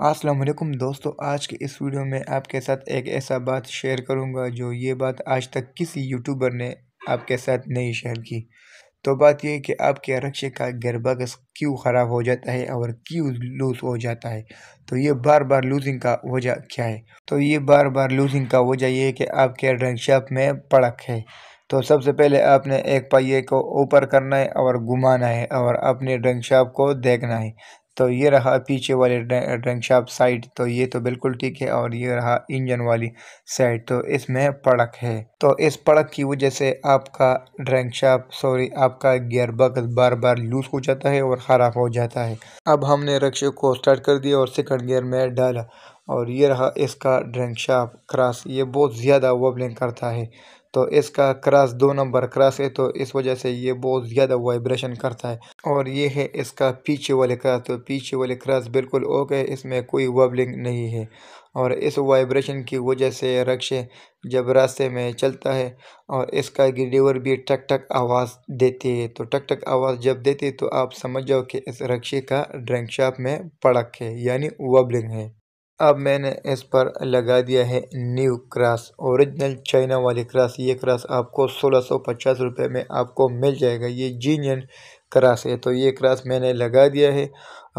असलम दोस्तों आज के इस वीडियो में आपके साथ एक ऐसा बात शेयर करूंगा जो ये बात आज तक किसी यूट्यूबर ने आपके साथ नहीं शेयर की तो बात यह कि आपके रक्षे का गरबा बक्स क्यों ख़राब हो जाता है और क्यों लूज़ हो जाता है तो ये बार बार लूजिंग का वजह क्या है तो ये बार बार लूजिंग का वजह यह है कि आपके ड्रंकशॉप में पड़क है तो सबसे पहले आपने एक पहिए को ऊपर करना है और घुमाना है और अपने ड्रंकशॉप को देखना है तो ये रहा पीछे वाले ड्रंक साइड तो ये तो बिल्कुल ठीक है और ये रहा इंजन वाली साइड तो इसमें पड़क है तो इस पड़क की वजह से आपका ड्रंक सॉरी आपका गियर बक्स बार बार लूज हो जाता है और ख़राब हो जाता है अब हमने रक्शे को स्टार्ट कर दिया और सेकंड गियर में डाला और ये रहा इसका ड्रंक शॉप क्रॉस ये बहुत ज़्यादा वबलिंग करता है तो इसका क्रास दो नंबर क्रास है तो इस वजह से ये बहुत ज़्यादा वाइब्रेशन करता है और ये है इसका पीछे वाले क्रास तो पीछे वाले क्रास बिल्कुल ओके इसमें कोई वबलिंग नहीं है और इस वाइब्रेशन की वजह से रक्शे जब रास्ते में चलता है और इसका गिडीवर भी टक टक आवाज़ देती है तो टक टक आवाज़ जब देती है तो आप समझ जाओ कि इस रक्शे का ड्रंक शॉप में पड़क है यानी वबलिंग है अब मैंने इस पर लगा दिया है न्यू क्रास ओरिजिनल चाइना वाली क्रास ये क्रास आपको सोलह सौ पचास रुपये में आपको मिल जाएगा ये जीनियन क्रास है तो ये क्रास मैंने लगा दिया है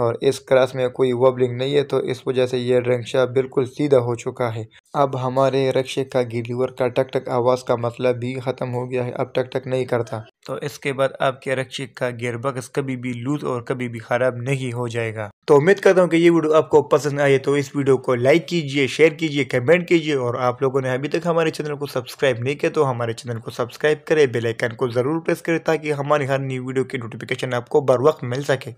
और इस क्रास में कोई वबलिंग नहीं है तो इस वजह से ये रंगशा बिल्कुल सीधा हो चुका है अब हमारे रक्षे का गिलीवर का टक टक आवाज़ का मतलब भी ख़त्म हो गया है अब टक टक नहीं करता तो इसके बाद आपके रक्षे का गेयरबक्स कभी भी लूज और कभी भी ख़राब नहीं हो जाएगा तो उम्मीद करता हूँ कि ये वीडियो आपको पसंद आए तो इस वीडियो को लाइक कीजिए शेयर कीजिए कमेंट कीजिए और आप लोगों ने अभी तक हमारे चैनल को सब्सक्राइब नहीं किया तो हमारे चैनल को सब्सक्राइब करें बेलाइकन को ज़रूर प्रेस करें ताकि हमारी हर नई वीडियो की नोटिफिक नोटिफिकेशन आपको बर वक्त मिल सके